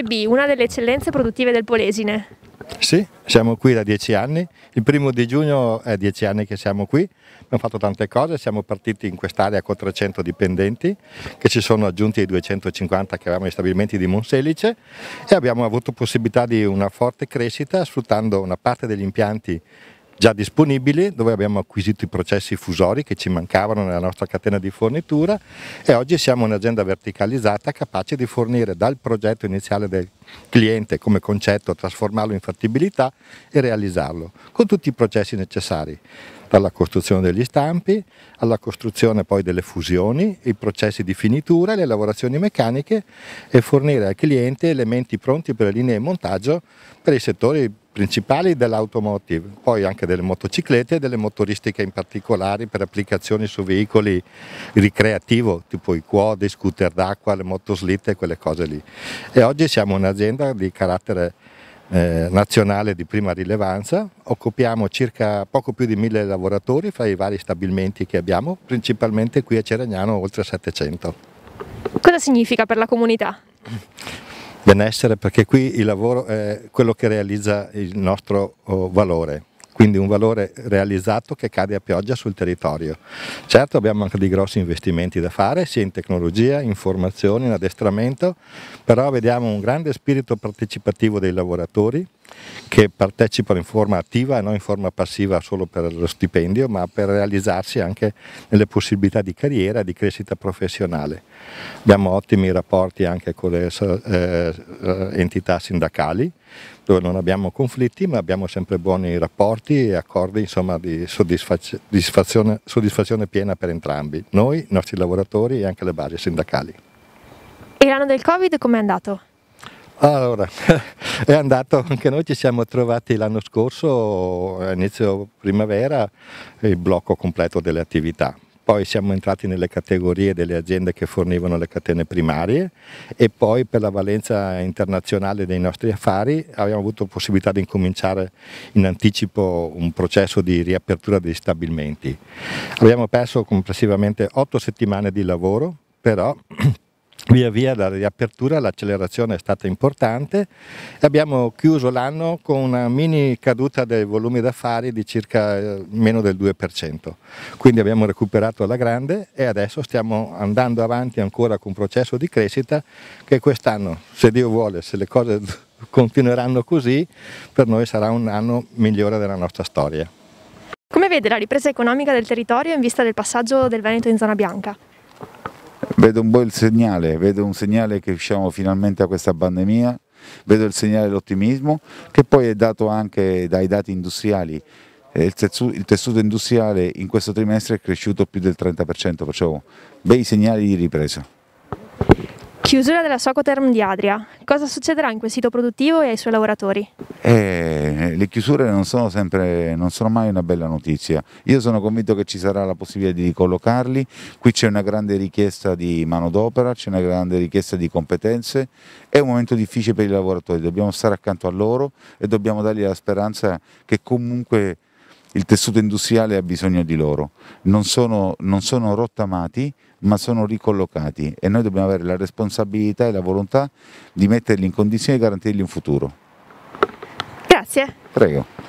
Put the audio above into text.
l'OMB, una delle eccellenze produttive del Polesine. Sì, siamo qui da dieci anni, il primo di giugno è dieci anni che siamo qui, abbiamo fatto tante cose, siamo partiti in quest'area con 300 dipendenti che ci sono aggiunti ai 250 che avevamo negli stabilimenti di Monselice e abbiamo avuto possibilità di una forte crescita sfruttando una parte degli impianti già disponibili, dove abbiamo acquisito i processi fusori che ci mancavano nella nostra catena di fornitura e oggi siamo un'azienda verticalizzata capace di fornire dal progetto iniziale del cliente come concetto, trasformarlo in fattibilità e realizzarlo con tutti i processi necessari dalla costruzione degli stampi alla costruzione poi delle fusioni, i processi di finitura, le lavorazioni meccaniche e fornire al cliente elementi pronti per le linee di montaggio per i settori principali dell'automotive, poi anche delle motociclette e delle motoristiche in particolare per applicazioni su veicoli ricreativo, tipo i quad, scooter d'acqua, le motoslitte e quelle cose lì. E oggi siamo un'azienda di carattere eh, nazionale di prima rilevanza, occupiamo circa poco più di mille lavoratori fra i vari stabilimenti che abbiamo, principalmente qui a Ceragnano oltre 700. Cosa significa per la comunità? benessere perché qui il lavoro è quello che realizza il nostro oh, valore quindi un valore realizzato che cade a pioggia sul territorio. Certo abbiamo anche dei grossi investimenti da fare, sia in tecnologia, in formazione, in addestramento, però vediamo un grande spirito partecipativo dei lavoratori, che partecipano in forma attiva e non in forma passiva solo per lo stipendio, ma per realizzarsi anche nelle possibilità di carriera e di crescita professionale. Abbiamo ottimi rapporti anche con le eh, entità sindacali, dove non abbiamo conflitti, ma abbiamo sempre buoni rapporti e accordi insomma, di soddisfazione, soddisfazione piena per entrambi, noi, i nostri lavoratori e anche le basi sindacali. E l'anno del Covid com'è andato? Allora, è andato, anche noi ci siamo trovati l'anno scorso, a inizio primavera, il blocco completo delle attività. Poi siamo entrati nelle categorie delle aziende che fornivano le catene primarie e poi per la valenza internazionale dei nostri affari abbiamo avuto possibilità di incominciare in anticipo un processo di riapertura degli stabilimenti. Abbiamo perso complessivamente otto settimane di lavoro, però Via via la riapertura, l'accelerazione è stata importante e abbiamo chiuso l'anno con una mini caduta dei volumi d'affari di circa eh, meno del 2%, quindi abbiamo recuperato alla grande e adesso stiamo andando avanti ancora con un processo di crescita che quest'anno, se Dio vuole, se le cose continueranno così, per noi sarà un anno migliore della nostra storia. Come vede la ripresa economica del territorio in vista del passaggio del Veneto in zona bianca? vedo un po' segnale, vedo un segnale che usciamo finalmente a questa pandemia, vedo il segnale dell'ottimismo che poi è dato anche dai dati industriali. Eh, il tessuto, il tessuto industriale in questo trimestre è cresciuto più del 30%, perciò bei segnali di ripresa. Chiusura della Socoterm di Adria. Cosa succederà in quel sito produttivo e ai suoi lavoratori? Eh, le chiusure non sono, sempre, non sono, mai una bella notizia. Io sono convinto che ci sarà la possibilità di ricollocarli. Qui c'è una grande richiesta di manodopera, c'è una grande richiesta di competenze. È un momento difficile per i lavoratori, dobbiamo stare accanto a loro e dobbiamo dargli la speranza che comunque il tessuto industriale ha bisogno di loro, non sono, non sono rottamati ma sono ricollocati e noi dobbiamo avere la responsabilità e la volontà di metterli in condizione di garantirgli un futuro. Grazie. Prego.